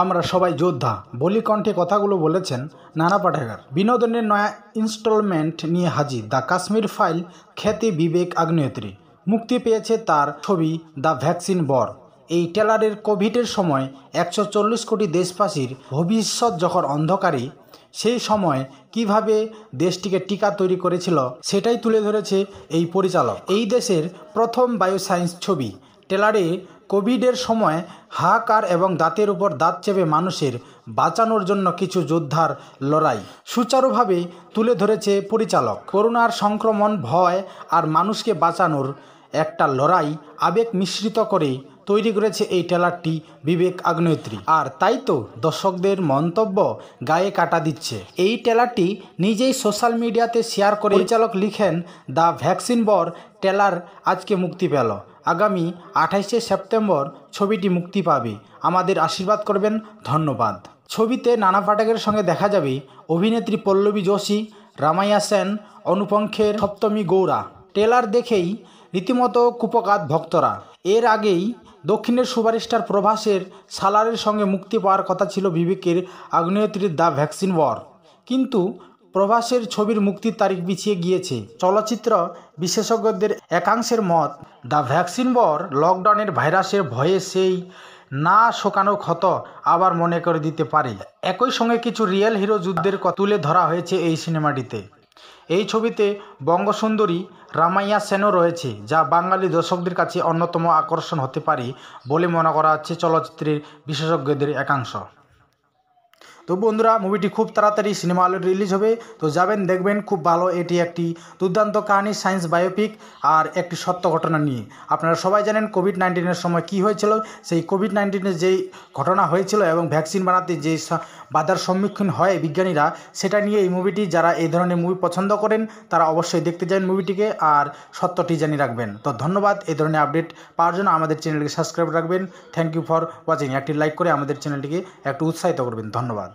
আমরা সবাই যোদ্ধা বলি কণ্ঠে কথাগুলো বলেছেন নানা পাঠাগার বিনোদনের নয়া ইনস্টলমেন্ট নিয়ে হাজির দ্য কাশ্মীর ফাইল খ্যাতি বিবেক আগ্নেয়ত্রী মুক্তি পেয়েছে তার ছবি দ্য ভ্যাকসিন বর এই টেলারের কোভিডের সময় একশো চল্লিশ কোটি দেশবাসীর ভবিষ্যৎ যখন অন্ধকারী সেই সময় কিভাবে দেশটিকে টিকা তৈরি করেছিল সেটাই তুলে ধরেছে এই পরিচালক এই দেশের প্রথম বায়োসায়েন্স ছবি টেলারে কোভিডের সময় হাহাকার এবং দাঁতের উপর দাঁত চেপে মানুষের বাঁচানোর জন্য কিছু যোদ্ধার লড়াই সুচারুভাবে তুলে ধরেছে পরিচালক করোনার সংক্রমণ ভয় আর মানুষকে বাঁচানোর একটা লড়াই আবেগ মিশ্রিত করে তৈরি করেছে এই টেলারটি বিবেক আগ্নেয়ত্রী আর তাই তো দর্শকদের মন্তব্য গায়ে কাটা দিচ্ছে এই টেলারটি নিজেই সোশ্যাল মিডিয়াতে শেয়ার করে পরিচালক লিখেন দ্য ভ্যাকসিন বর টেলার আজকে মুক্তি পেল আগামী আঠাইশে সেপ্টেম্বর ছবিটি মুক্তি পাবে আমাদের আশীর্বাদ করবেন ধন্যবাদ ছবিতে নানা পাঠকের সঙ্গে দেখা যাবে অভিনেত্রী পল্লবী যোশী রামাইয়া সেন অনুপঙ্খের সপ্তমী গৌরা টেলার দেখেই রীতিমতো কুপকাত ভক্তরা এর আগেই দক্ষিণের সুপারস্টার প্রভাসের সালারের সঙ্গে মুক্তি পাওয়ার কথা ছিল বিবেকের আগ্নেয়ত্রীর দ্য ভ্যাকসিন ওয়ার কিন্তু প্রভাসের ছবির মুক্তির তারিখ পিছিয়ে গিয়েছে চলচ্চিত্র বিশেষজ্ঞদের একাংশের মত দ্য ভ্যাকসিন বর লকডাউনের ভাইরাসের ভয়ে সেই না শোকানো ক্ষত আবার মনে করে দিতে পারে একই সঙ্গে কিছু রিয়েল হিরো যুদ্ধের তুলে ধরা হয়েছে এই সিনেমাটিতে এই ছবিতে বঙ্গসুন্দরী রামাইয়া সেনও রয়েছে যা বাঙালি দর্শকদের কাছে অন্যতম আকর্ষণ হতে পারে বলে মনে করা হচ্ছে চলচ্চিত্রের বিশেষজ্ঞদের একাংশ তো বন্ধুরা মুভিটি খুব তাড়াতাড়ি সিনেমা হলে রিলিজ হবে তো যাবেন দেখবেন খুব ভালো এটি একটি দুর্দান্ত কাহিনী সায়েন্স বায়োপিক আর একটি সত্য ঘটনা নিয়ে আপনারা সবাই জানেন কোভিড নাইন্টিনের সময় কি হয়েছিল সেই কোভিড নাইন্টিনের যেই ঘটনা হয়েছিল এবং ভ্যাকসিন বানাতে যে বাধার সম্মুখীন হয় বিজ্ঞানীরা সেটা নিয়ে এই মুভিটি যারা এই ধরনের মুভি পছন্দ করেন তারা অবশ্যই দেখতে যান মুভিটিকে আর সত্যটি জানিয়ে রাখবেন তো ধন্যবাদ এই ধরনের আপডেট পাওয়ার জন্য আমাদের চ্যানেলটিকে সাবস্ক্রাইব রাখবেন থ্যাংক ইউ ফর ওয়াচিং একটি লাইক করে আমাদের চ্যানেলটিকে একটু উৎসাহিত করবেন ধন্যবাদ